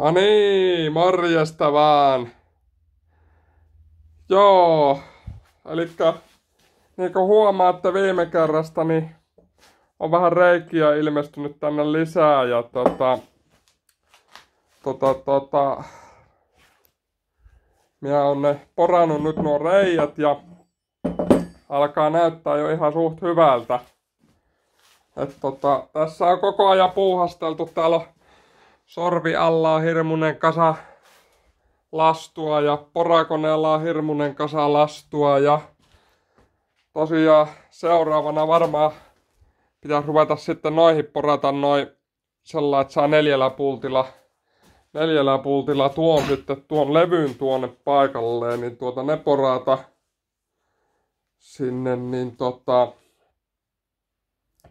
No niin, morjesta vaan. Joo, eli niin kuin huomaatte viime kerrasta, niin on vähän reikiä ilmestynyt tänne lisää ja tota, tota, tota, minä on ne porannut nyt nuo reijät ja alkaa näyttää jo ihan suht hyvältä. Et tota, tässä on koko ajan puuhasteltu täällä sorvi alla on hirmunen kasa lastua ja porakoneella on hirmunen kasa lastua ja tosiaan seuraavana varmaan pitää ruveta sitten noihin porata noin sellainen, että saa neljällä pultilla neljällä pultilla tuon sitten tuon levyn tuonne paikalleen, niin tuota ne porata sinne, niin tota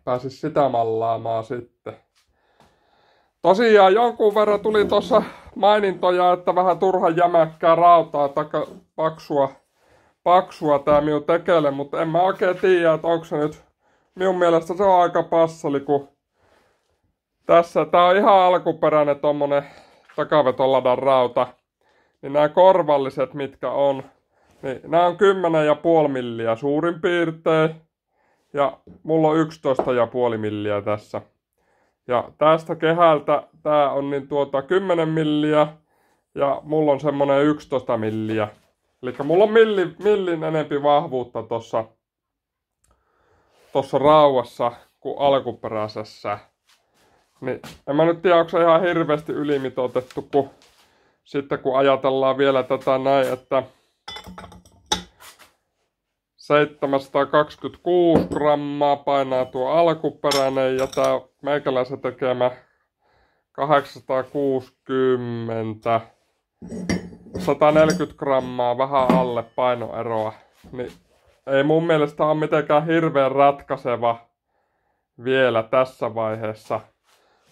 pääsis sitä mallaamaan sitten. Tosiaan jonkun verran tuli tuossa mainintoja, että vähän turha jämäkkää rautaa tai paksua, paksua tämä minun tekele, mutta en mä oikein tiedä, että onko se nyt, minun mielestä se on aika passali, kun tässä, tämä on ihan alkuperäinen tuommoinen takavetoladan rauta, niin nämä korvalliset, mitkä on, niin nämä on 10,5 milliä suurin piirtein, ja mulla on 11,5 milliä tässä. Ja tästä kehältä tämä on niin tuota 10 milliä ja mulla on semmonen 11 milliä. Eli mulla on milli, millin enempi vahvuutta tuossa tossa rauassa kuin alkuperäisessä. Niin en mä nyt tiedä, onko se ihan hirveästi ylimitoitettu, kun sitten kun ajatellaan vielä tätä näin, että 726 grammaa painaa tuo alkuperäinen ja tää meikäläisen tekemä 860, 140 grammaa vähän alle painoeroa. Niin ei mun mielestä ole mitenkään hirveän ratkaiseva vielä tässä vaiheessa.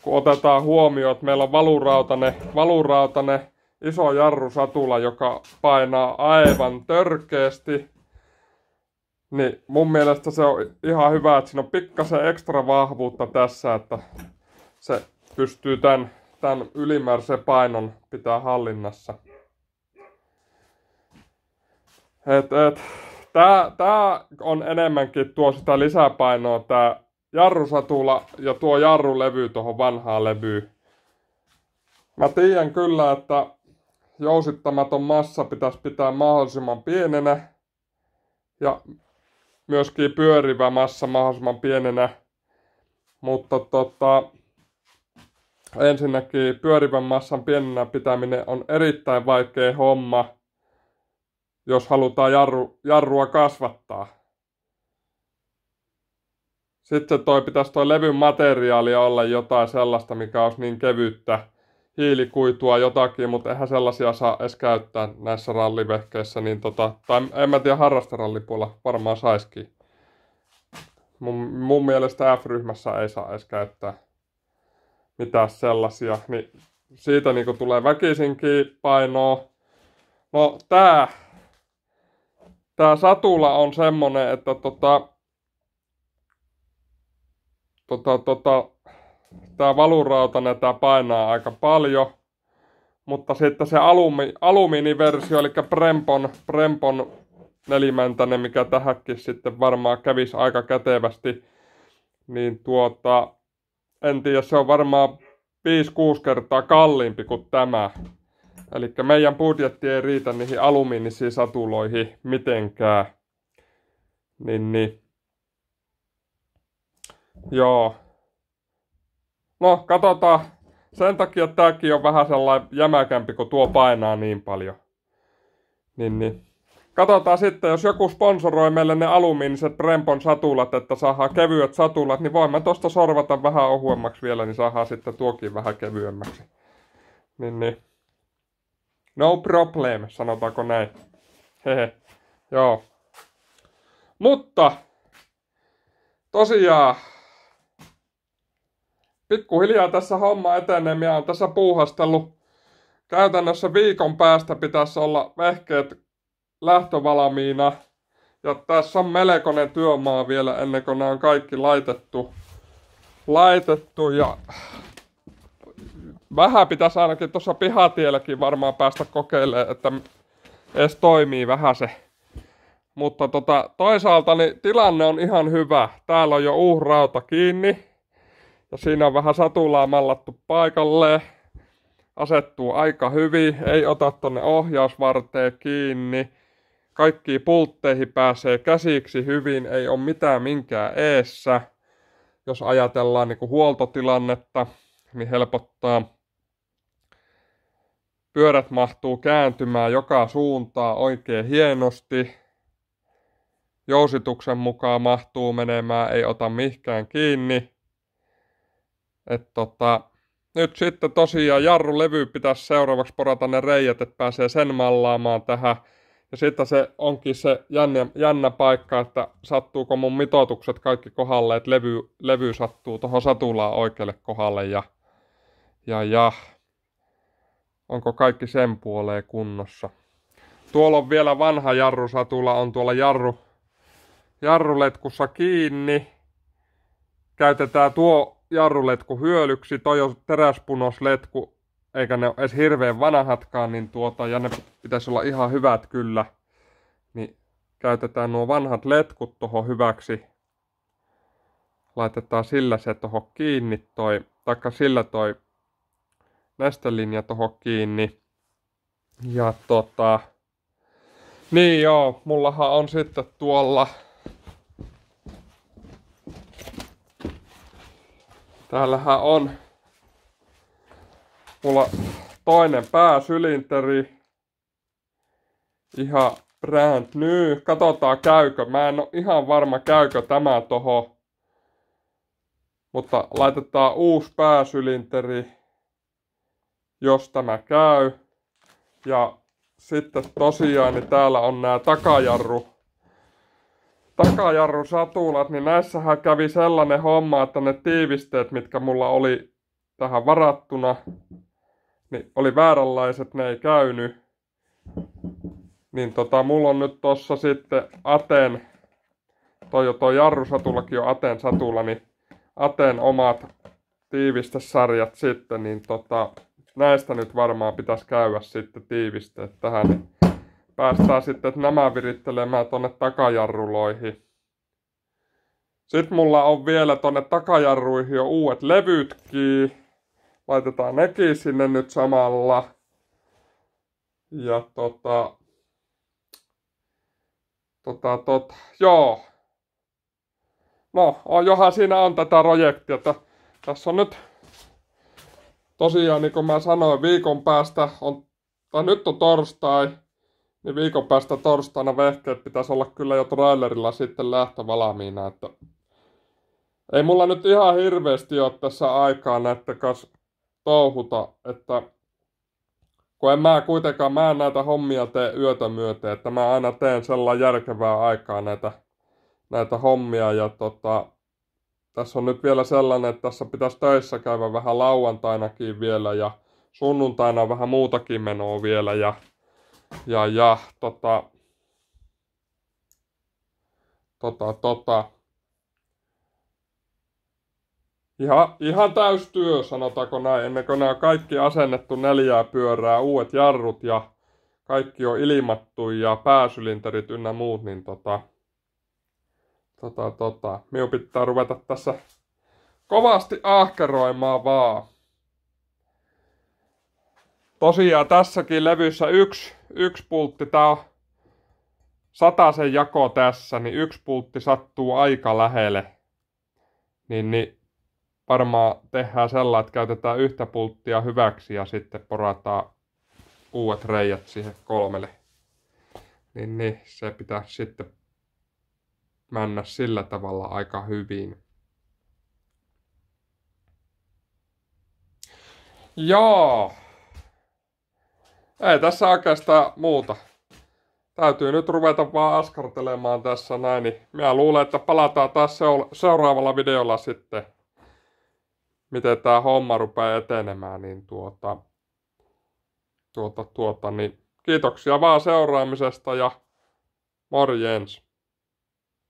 Kun otetaan huomioon, että meillä on valurautane, valurautane iso jarrusatula, joka painaa aivan törkeästi – niin mun mielestä se on ihan hyvä, että siinä on pikkasen ekstra vahvuutta tässä, että se pystyy tämän, tämän ylimääräisen painon pitää hallinnassa. Et, et, tää, tää on enemmänkin tuo sitä lisäpainoa, tää jarrusatula ja tuo jarrulevy tuohon vanhaan levyyn. Mä tiedän kyllä, että jousittamaton massa pitäisi pitää mahdollisimman pienenä. Ja myöskin pyörivä massa mahdollisimman pienenä. Mutta tota, ensinnäkin pyörivän massan pienenä pitäminen on erittäin vaikea homma, jos halutaan jarru, jarrua kasvattaa. Sitten toi pitäisi tuo levyn materiaali olla jotain sellaista, mikä olisi niin kevyttä, hiilikuitua jotakin, mutta eihän sellaisia saa edes käyttää näissä rallivehkeissä, niin tota, tai en mä tiedä harrastarallipuolella varmaan saisikin. Mun, mun mielestä F-ryhmässä ei saa edes käyttää mitään sellaisia, niin siitä niin tulee väkisinkin painoa. No tää, tää satula on semmonen, että tota, tota, tota, tämä valurauta tämä painaa aika paljon. Mutta sitten se alumi, alumiiniversio, eli Prempon, Prempon nelimäntäinen, mikä tähänkin sitten varmaan kävisi aika kätevästi, niin tuota, en tiedä, se on varmaan 5-6 kertaa kalliimpi kuin tämä. Eli meidän budjetti ei riitä niihin alumiinisiin satuloihin mitenkään. Niin, niin. Joo, No, katsotaan. Sen takia tääkin on vähän sellainen jämäkämpi, kun tuo painaa niin paljon. Niin, niin. Katsotaan sitten, jos joku sponsoroi meille ne alumiiniset Rempon satulat, että saadaan kevyet satulat, niin voimme tuosta sorvata vähän ohuemmaksi vielä, niin saadaan sitten tuokin vähän kevyemmäksi. Niin, niin. No problem, sanotaanko näin. Hehe. Joo. Mutta, tosiaan, pikkuhiljaa tässä homma etenee. Minä olen tässä puuhastellut. Käytännössä viikon päästä pitäisi olla vehkeet lähtövalmiina. Ja tässä on melkoinen työmaa vielä ennen kuin nämä on kaikki laitettu. Laitettu ja vähän pitäisi ainakin tuossa pihatielläkin varmaan päästä kokeilemaan, että edes toimii vähän se. Mutta tota, toisaalta niin tilanne on ihan hyvä. Täällä on jo uhrauta kiinni. Ja siinä on vähän satulaa mallattu paikalle. Asettuu aika hyvin, ei ota tonne ohjausvarteen kiinni. Kaikki pultteihin pääsee käsiksi hyvin, ei ole mitään minkään eessä. Jos ajatellaan niin kuin huoltotilannetta, niin helpottaa. Pyörät mahtuu kääntymään joka suuntaan oikein hienosti. Jousituksen mukaan mahtuu menemään, ei ota mihkään kiinni. Et tota, nyt sitten tosiaan levy pitäisi seuraavaksi porata ne reijät, että pääsee sen mallaamaan tähän. Ja sitten se onkin se jännä, jännä paikka, että sattuuko mun mitoitukset kaikki kohdalle, että levy, levy sattuu tuohon satulaan oikealle kohdalle ja, ja, ja onko kaikki sen puoleen kunnossa. Tuolla on vielä vanha jarrusatula, on tuolla jarru, jarruletkussa kiinni. Käytetään tuo jarruletku hyölyksi, toi on teräspunosletku, eikä ne ole edes hirveän vanhatkaan, niin tuota, ja ne pitäisi olla ihan hyvät kyllä. Niin käytetään nuo vanhat letkut tuohon hyväksi. Laitetaan sillä se tuohon kiinni toi, taikka sillä toi nestelinja tuohon kiinni. Ja tota, niin joo, mullahan on sitten tuolla Täällähän on mulla toinen pääsylinteri. Ihan brand new. Katsotaan käykö. Mä en ole ihan varma käykö tämä toho. Mutta laitetaan uusi pääsylinteri, jos tämä käy. Ja sitten tosiaan niin täällä on nämä takajarru takajarru satulat, niin näissähän kävi sellainen homma, että ne tiivisteet, mitkä mulla oli tähän varattuna, niin oli vääränlaiset, ne ei käynyt. Niin tota, mulla on nyt tossa sitten Aten, toi, jo toi jarrusatulakin on Aten satula, niin Aten omat tiivistesarjat sitten, niin tota, näistä nyt varmaan pitäisi käydä sitten tiivisteet tähän. Niin päästään sitten nämä virittelemään tuonne takajarruloihin. Sitten mulla on vielä tuonne takajarruihin jo uudet levytkin. Laitetaan nekin sinne nyt samalla. Ja tota... Tota, tota, joo. No, on, johan siinä on tätä projektia. Tässä on nyt tosiaan, niin kuin mä sanoin, viikon päästä on, tai nyt on torstai, niin viikon päästä torstaina vehkeet pitäisi olla kyllä jo trailerilla sitten lähtövalmiina, että ei mulla nyt ihan hirveästi ole tässä aikaa näiden kanssa touhuta, että kun en mä kuitenkaan, mä en näitä hommia tee yötä myöten, että mä aina teen sellainen järkevää aikaa näitä, näitä hommia ja tota, tässä on nyt vielä sellainen, että tässä pitäisi töissä käydä vähän lauantainakin vielä ja sunnuntaina vähän muutakin menoa vielä ja ja, ja tota, tota, tota, Ihan, ihan työ, sanotaanko näin, ennen kuin nämä on kaikki asennettu neljää pyörää, uudet jarrut ja kaikki on ilmattu ja pääsylinterit ynnä muut, niin tota, tota, tota, minun pitää ruveta tässä kovasti ahkeroimaan vaan. Tosiaan tässäkin levyssä yksi yksi pultti, tää on sen jako tässä, niin yksi pultti sattuu aika lähelle. Niin, niin varmaan tehdään sellainen, että käytetään yhtä pulttia hyväksi ja sitten porataan uudet reijät siihen kolmelle. Niin, niin se pitää sitten mennä sillä tavalla aika hyvin. Joo, ei tässä oikeastaan muuta. Täytyy nyt ruveta vaan askartelemaan tässä näin, niin minä luulen, että palataan taas seuraavalla videolla sitten, miten tämä homma rupeaa etenemään, niin tuota, tuota, tuota, niin kiitoksia vaan seuraamisesta ja morjens.